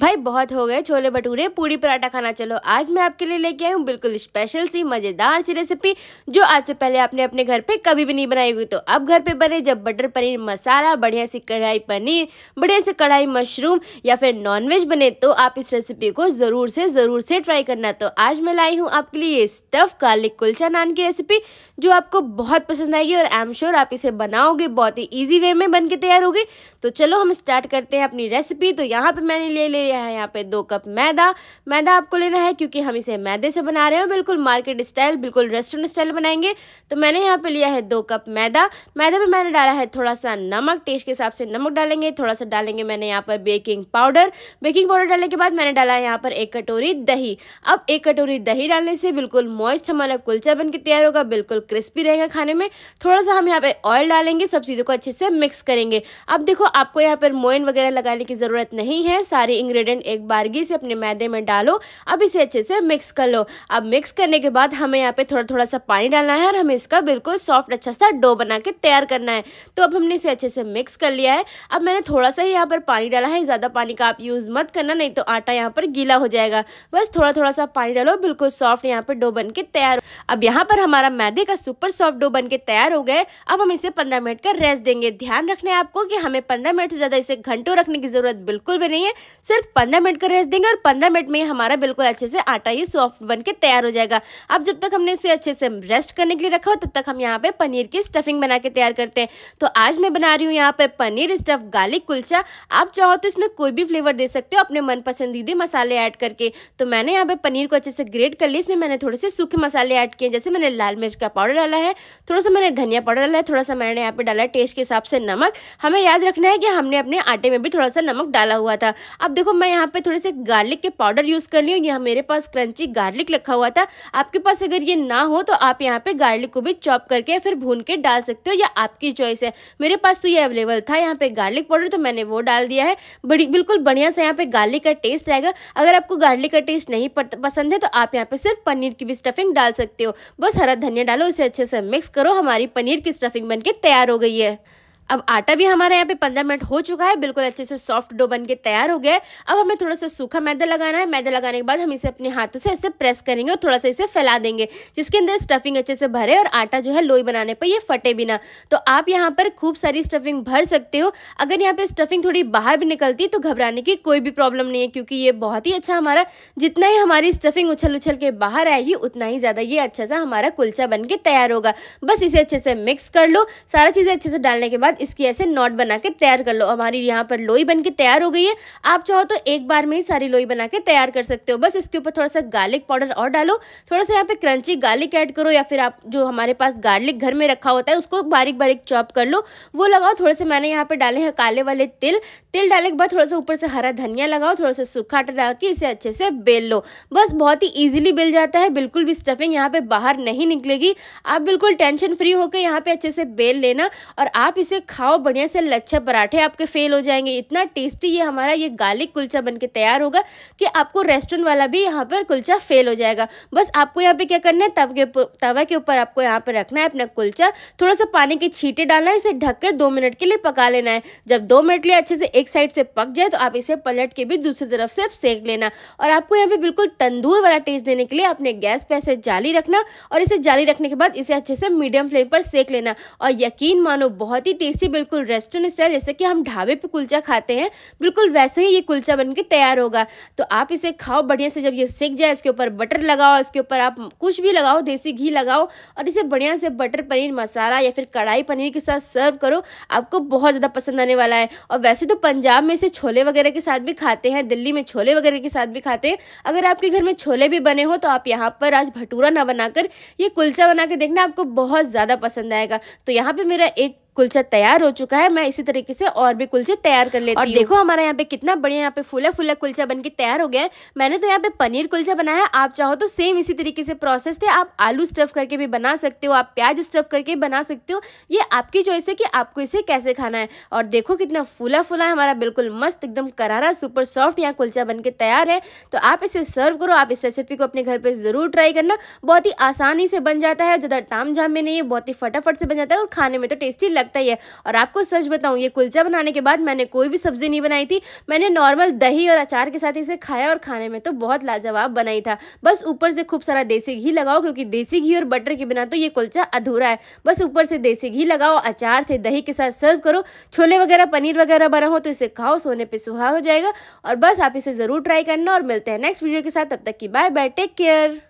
भाई बहुत हो गए छोले भटूरे पूरी पराठा खाना चलो आज मैं आपके लिए लेके आई हूँ बिल्कुल स्पेशल सी मज़ेदार सी रेसिपी जो आज से पहले आपने अपने घर पे कभी भी नहीं बनाई हुई तो अब घर पे बने जब बटर पनीर मसाला बढ़िया सी कढ़ाई पनीर बढ़िया से कढ़ाई मशरूम या फिर नॉनवेज बने तो आप इस रेसिपी को ज़रूर से ज़रूर से ट्राई करना तो आज मैं लाई हूँ आपके लिए स्टफ़ गार्लिक कुल्चा नान की रेसिपी जो आपको बहुत पसंद आएगी और आई एम श्योर आप इसे बनाओगे बहुत ही ईजी वे में बन के तैयार होगी तो चलो हम स्टार्ट करते हैं अपनी रेसिपी तो यहाँ पर मैंने ले ले ले लिया है यहाँ पे दो कप मैदा मैदा आपको लेना है क्योंकि हम इसे मैदे से बना रहे हैं बिल्कुल मार्केट स्टाइल बिल्कुल रेस्टोरेंट स्टाइल बनाएंगे तो मैंने यहाँ पे लिया है दो कप मैदा मैदा में मैंने डाला है थोड़ा सा नमक टेस्ट के हिसाब से नमक डालेंगे थोड़ा सा डालेंगे मैंने यहाँ पर बेकिंग पाउडर बेकिंग पाउडर डालने के बाद मैंने डाला है यहाँ पर एक कटोरी दही अब एक कटोरी दही डालने से बिल्कुल मॉइस्ट हमारा कुलचा बन तैयार होगा बिल्कुल क्रिस्पी रहेगा खाने में थोड़ा सा हम यहाँ पे ऑयल डालेंगे सब चीज़ों को अच्छे से मिक्स करेंगे अब देखो आपको यहाँ पर मोइन वगैरह लगाने की ज़रूरत नहीं है सारी इंग्रेडिएंट एक बारगी से अपने मैदे में डालो अब इसे अच्छे से मिक्स कर लो अब मिक्स करने के बाद हमें यहाँ पे थोड़ा थोड़ा सा पानी डालना है और हमें इसका बिल्कुल सॉफ्ट अच्छा सा डो बना के तैयार करना है तो अब हमने इसे अच्छे से मिक्स कर लिया है अब मैंने थोड़ा सा ही यहाँ पर पानी डाला है ज़्यादा पानी का आप यूज़ मत करना नहीं तो आटा यहाँ पर गीला हो जाएगा बस थोड़ा थोड़ा सा पानी डालो बिल्कुल सॉफ्ट यहाँ पर डो बन के तैयार अब यहाँ पर हमारा मैदे का सुपर सॉफ्ट डो बन के तैयार हो गए अब हम इसे पंद्रह मिनट का रेस्ट देंगे ध्यान रखना है आपको कि हमें पंद्रह मिनट से ज़्यादा इसे घंटों रखने की ज़रूरत बिल्कुल भी नहीं है सिर्फ पंद्रह मिनट का रेस्ट देंगे और पंद्रह मिनट में हमारा बिल्कुल अच्छे से आटा ये सॉफ्ट बन तैयार हो जाएगा अब जब तक हमने इसे अच्छे से रेस्ट करने के लिए रखा हो तब तक हम यहाँ पे पनीर की स्टफिंग बना के तैयार करते हैं तो आज मैं बना रही हूँ यहाँ पे पनीर स्टफ गार्लिक कुल्चा आप चाहो तो इसमें कोई भी फ्लेवर दे सकते हो अपने मन पसंदीदे मसाले ऐड करके तो मैंने यहाँ पे पनीर को अच्छे से ग्रेट कर लिया इसमें मैंने थोड़े से सूखे मसाले ऐड ऐड किए जैसे मैंने लाल मिर्च का पाउडर डाला है थोड़ा सा मैंने धनिया पाउडर डाला है थोड़ा सा मैंने यहाँ पे डाला है टेस्ट के हिसाब से नमक हमें याद रखना है कि हमने अपने आटे में भी थोड़ा सा नमक डाला हुआ था अब देखो मैं यहाँ पे थोड़े से गार्लिक के पाउडर यूज़ कर ली हूँ यहाँ मेरे पास क्रंची गार्लिक रखा हुआ था आपके पास अगर ये ना हो तो आप यहाँ पे गार्लिक को भी चॉप करके फिर भून के डाल सकते हो या आपकी चॉइस है मेरे पास तो ये अवेलेबल था यहाँ पे गार्लिक पाउडर तो मैंने वो डाल दिया है बड़ी बिल्कुल बढ़िया से यहाँ पे गार्लिक का टेस्ट आएगा अगर आपको गार्लिक का टेस्ट नहीं पसंद है तो आप यहाँ पे सिर्फ पनीर की भी स्टफिंग डाल सकते सकते हो बस हरा धनिया डालो इसे अच्छे से मिक्स करो हमारी पनीर की स्टफिंग बनके तैयार हो गई है अब आटा भी हमारे यहाँ पे पंद्रह मिनट हो चुका है बिल्कुल अच्छे से सॉफ्ट डो बन के तैयार हो गया है अब हमें थोड़ा सा सूखा मैदा लगाना है मैदा लगाने के बाद हम इसे अपने हाथों से ऐसे प्रेस करेंगे और थोड़ा सा इसे फैला देंगे जिसके अंदर स्टफिंग अच्छे से भरे और आटा जो है लोई बनाने पर ये फटे भी ना तो आप यहाँ पर खूब सारी स्टफिंग भर सकते हो अगर यहाँ पर स्टफिंग थोड़ी बाहर भी निकलती तो घबराने की कोई भी प्रॉब्लम नहीं है क्योंकि ये बहुत ही अच्छा हमारा जितना ही हमारी स्टफिंग उछल उछल के बाहर आएगी उतना ही ज़्यादा ये अच्छा सा हमारा कुल्चा बन के तैयार होगा बस इसे अच्छे से मिक्स कर लो सारा चीज़ें अच्छे से डालने के बाद इसकी ऐसे नॉट बना के तैयार कर लो हमारी यहाँ पर लोई बन के तैयार हो गई है आप चाहो तो एक बार में ही सारी लोई बना के तैयार कर सकते हो बस इसके ऊपर थोड़ा सा गार्लिक पाउडर और डालो थोड़ा सा यहाँ पे क्रंची गार्लिक ऐड करो या फिर आप जो हमारे पास गार्लिक घर में रखा होता है उसको बारीक बारीक चॉप कर लो वो लगाओ थोड़े से मैंने यहाँ पर डाले हैं काले वाले तिल तिल डालने के बाद थोड़ा सा ऊपर से हरा धनिया लगाओ थोड़ा सा सूखा आटा डाल के इसे अच्छे से बेल लो बस बहुत ही ईजिली बेल जाता है बिल्कुल भी स्टफिंग यहाँ पे बाहर नहीं निकलेगी आप बिल्कुल टेंशन फ्री होकर यहाँ पे अच्छे से बेल लेना और आप इसे खाओ बढ़िया से लच्छा पराठे आपके फेल हो जाएंगे इतना टेस्टी ये हमारा ये गार्लिक कुलचा बन के तैयार होगा कि आपको रेस्टोरेंट वाला भी यहाँ पर कुलचा फेल हो जाएगा बस आपको यहाँ पे क्या करना है तव के तवा के ऊपर आपको यहाँ पर रखना है अपना कुलचा थोड़ा सा पानी के छीटे डालना है इसे ढक कर दो मिनट के लिए पका लेना है जब दो मिनट लिए अच्छे से एक साइड से पक जाए तो आप इसे पलट के भी दूसरी तरफ से सेक लेना और आपको यहाँ पे बिल्कुल तंदूर वाला टेस्ट देने के लिए अपने गैस पर ऐसे जाली रखना और इसे जाली रखने के बाद इसे अच्छे से मीडियम फ्लेम पर सेक लेना और यकीन मानो बहुत ही टेस्टी बिल्कुल रेस्टोरेंट स्टाइल जैसे कि हम ढाबे पे कुलचा खाते हैं बिल्कुल वैसे ही ये कुलचा बन के तैयार होगा तो आप इसे खाओ बढ़िया से जब ये सेक जाए इसके ऊपर बटर लगाओ इसके ऊपर आप कुछ भी लगाओ देसी घी लगाओ और इसे बढ़िया से बटर पनीर मसाला या फिर कढ़ाई पनीर के साथ सर्व करो आपको बहुत ज़्यादा पसंद आने वाला है और वैसे तो पंजाब में इसे छोले वगैरह के साथ भी खाते हैं दिल्ली में छोले वगैरह के साथ भी खाते हैं अगर आपके घर में छोले भी बने हो तो आप यहाँ पर आज भटूरा ना बनाकर ये कुलचा बना के देखना आपको बहुत ज़्यादा पसंद आएगा तो यहाँ पर मेरा एक कुलचा तैयार हो चुका है मैं इसी तरीके से और भी कुलचे तैयार कर लेती और देखो हमारा यहाँ पे कितना बढ़िया यहाँ पे फूला फूला कुलचा बन के तैयार हो गया है मैंने तो यहाँ पे पनीर कुलचा बनाया आप चाहो तो सेम इसी तरीके से प्रोसेस थे आप आलू स्टफ करके भी बना सकते हो आप प्याज स्टफ करके बना सकते हो ये आपकी चॉइस है कि आपको इसे कैसे खाना है और देखो कितना फूला फूला है हमारा बिल्कुल मस्त एकदम करारा सुपर सॉफ्ट यहाँ कुलचा बन के तैयार है तो आप इसे सर्व करो आप इस रेसिपी को अपने घर पर ज़रूर ट्राई करना बहुत ही आसानी से बन जाता है ज़्यादा ताम झाम में नहीं है बहुत ही फटाफट से बन जाता है और खाने में तो टेस्टी लगता ही है और आपको सच बताऊँ ये कुलचा बनाने के बाद मैंने कोई भी सब्ज़ी नहीं बनाई थी मैंने नॉर्मल दही और अचार के साथ इसे खाया और खाने में तो बहुत लाजवाब बनाई था बस ऊपर से खूब सारा देसी घी लगाओ क्योंकि देसी घी और बटर के बिना तो ये कुलचा अधूरा है बस ऊपर से देसी घी लगाओ अचार से दही के साथ सर्व करो छोले वगैरह पनीर वगैरह बना हो तो इसे खाओ सोने पर सुहा हो जाएगा और बस आप इसे ज़रूर ट्राई करना और मिलते हैं नेक्स्ट वीडियो के साथ तब तक की बाय बाय टेक केयर